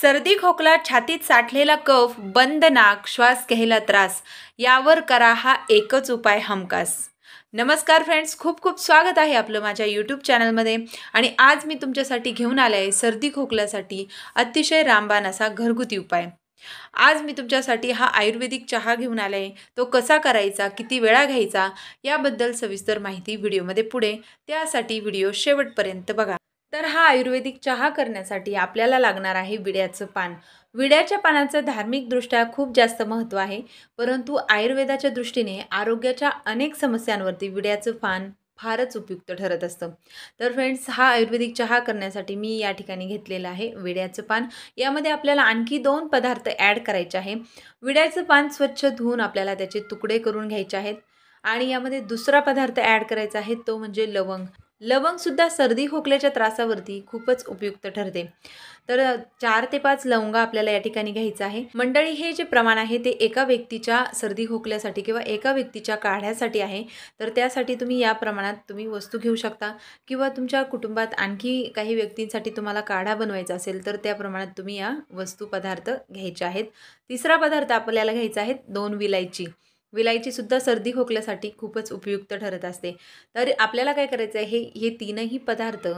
सर्दी खोकला छातीत साठलेला कफ बंद नाक श्वास घ्यायला त्रास यावर करा हा एकच उपाय हमकास नमस्कार फ्रेंड्स खूप खूप स्वागत आहे आपलं माझ्या यूट्यूब चॅनलमध्ये आणि आज मी तुमच्यासाठी घेऊन आलं आहे सर्दी खोकल्यासाठी अतिशय रामबाण असा घरगुती उपाय आज मी तुमच्यासाठी हा आयुर्वेदिक चहा घेऊन आला आहे तो कसा करायचा किती वेळा घ्यायचा याबद्दल सविस्तर माहिती व्हिडिओमध्ये पुढे त्यासाठी व्हिडिओ शेवटपर्यंत बघा तर हा आयुर्वेदिक चहा करण्यासाठी आपल्याला लागणार आहे विड्याचं पान विड्याच्या पानाचं धार्मिकदृष्ट्या खूप जास्त महत्त्व आहे परंतु आयुर्वेदाच्या दृष्टीने आरोग्याच्या अनेक समस्यांवरती विड्याचं पान फारच उपयुक्त ठरत असतं तर फ्रेंड्स हा आयुर्वेदिक चहा करण्यासाठी मी या ठिकाणी घेतलेला आहे विड्याचं पान यामध्ये आपल्याला आणखी दोन पदार्थ ॲड करायचे आहे विड्याचं पान स्वच्छ धुवून आपल्याला त्याचे तुकडे करून घ्यायचे आहेत आणि यामध्ये दुसरा पदार्थ ॲड करायचा आहे तो म्हणजे लवंग लवंगसुद्धा सर्दी खोकल्याच्या त्रासावरती खूपच उपयुक्त ठरते तर चार ते पाच लवंगा आपल्याला या ठिकाणी घ्यायचं आहे मंडळी हे जे प्रमाण आहे ते एका व्यक्तीच्या सर्दी खोकल्यासाठी किंवा एका व्यक्तीच्या काढ्यासाठी आहे तर त्यासाठी तुम्ही या प्रमाणात तुम्ही वस्तू घेऊ शकता किंवा तुमच्या कुटुंबात आणखी काही व्यक्तींसाठी तुम्हाला काढा बनवायचा असेल तर त्या प्रमाणात तुम्ही या वस्तू पदार्थ घ्यायचे आहेत तिसरा पदार्थ आपल्याला घ्यायचा आहे दोन विलायची विलायचीसुद्धा सर्दी खोकल्यासाठी खूपच उपयुक्त ठरत असते तर आपल्याला काय करायचं आहे हे हे तीनही पदार्थ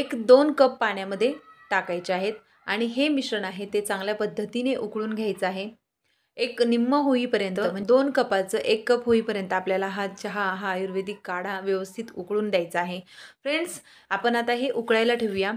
एक दोन कप पाण्यामध्ये टाकायचे आहेत आणि हे मिश्रण आहे ते चांगल्या पद्धतीने उकळून घ्यायचं आहे एक निम्म होईपर्यंत म्हणजे दोन कपाचं एक कप होईपर्यंत आपल्याला हा चहा हा आयुर्वेदिक काढा व्यवस्थित उकळून द्यायचा आहे फ्रेंड्स आपण आता हे उकळायला ठेवूया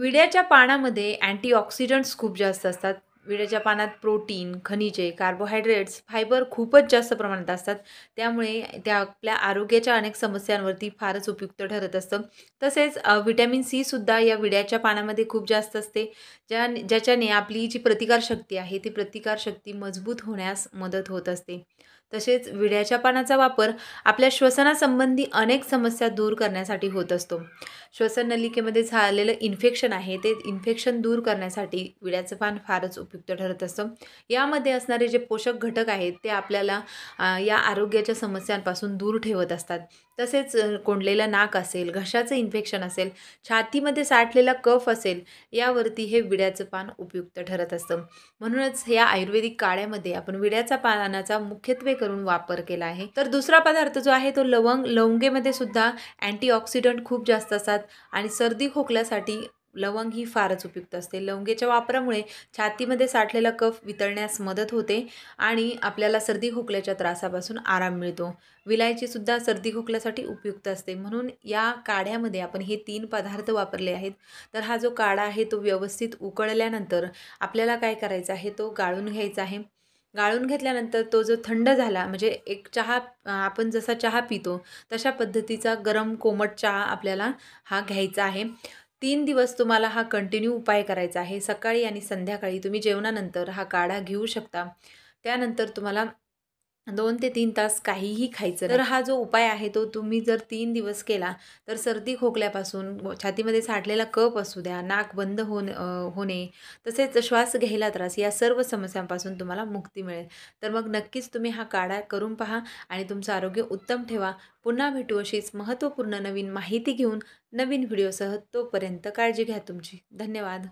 विड्याच्या पानामध्ये अँटीऑक्सिडंट्स खूप जास्त असतात विड्याच्या पानात प्रोटीन खनिजे कार्बोहायड्रेट्स फायबर खूपच जास्त प्रमाणात असतात त्यामुळे त्या आपल्या आरोग्याच्या अनेक समस्यांवरती फारच उपयुक्त ठरत असतं तसेच व्हिटॅमिन सी सुद्धा या विड्याच्या पानामध्ये खूप जास्त असते ज्या ज्याच्याने आपली जी प्रतिकारशक्ती आहे ती प्रतिकारशक्ती मजबूत होण्यास मदत होत असते तसेच विड्याच्या पानाचा वापर आपल्या श्वसनासंबंधी अनेक समस्या दूर करण्यासाठी होत असतो नलिकेमध्ये झालेलं इन्फेक्शन आहे ते इन्फेक्शन दूर करण्यासाठी विड्याचं पान फारच उपयुक्त ठरत असतं यामध्ये असणारे जे पोषक घटक आहेत ते आपल्याला या आरोग्याच्या समस्यांपासून दूर ठेवत असतात तसेच कोंडलेलं नाक असेल घशाचं इन्फेक्शन असेल छातीमध्ये साठलेला कफ असेल यावरती हे विड्याचं पान उपयुक्त ठरत असतं म्हणूनच या आयुर्वेदिक काळ्यामध्ये आपण विड्याचा पानाचा मुख्यत्वे करून वापर केला आहे तर दुसरा पदार्थ जो आहे तो लवंग लवंगेमध्ये सुद्धा अँटीऑक्सिडंट खूप जास्त असतात आणि सर्दी खोकल्यासाठी लवंग ही फारच उपयुक्त असते लवंगेच्या वापरामुळे छातीमध्ये साठलेला कफ वितळण्यास मदत होते आणि आपल्याला सर्दी खोकल्याच्या त्रासापासून आराम मिळतो विलायचीसुद्धा सर्दी खोकल्यासाठी उपयुक्त असते म्हणून या काढ्यामध्ये आपण हे तीन पदार्थ वापरले आहेत तर हा जो काढा आहे तो व्यवस्थित उकळल्यानंतर आपल्याला काय करायचं आहे तो गाळून घ्यायचा आहे गाळून घेतल्यानंतर तो जो थंड झाला म्हणजे एक चहा आपण जसा चहा पितो तशा पद्धतीचा गरम कोमट चहा आपल्याला हा घ्यायचा आहे तीन दिवस तुम्हाला हा कंटिन्यू उपाय करायचा आहे सकाळी आणि संध्याकाळी तुम्ही जेवणानंतर हा काढा घेऊ शकता त्यानंतर तुम्हाला दोन ते तीन तास काहीही खायचं तर हा जो उपाय आहे तो तुम्ही जर तीन दिवस केला तर सर्दी खोकल्यापासून छातीमध्ये साठलेला कप असू द्या नाक बंद होणे तसेच श्वास घ्यायला त्रास या सर्व समस्यांपासून तुम्हाला मुक्ती मिळेल तर मग नक्कीच तुम्ही हा काढा करून पहा आणि तुमचं आरोग्य उत्तम ठेवा पुन्हा भेटू अशीच महत्त्वपूर्ण नवीन माहिती घेऊन नवीन व्हिडिओसह तोपर्यंत काळजी घ्या तुमची धन्यवाद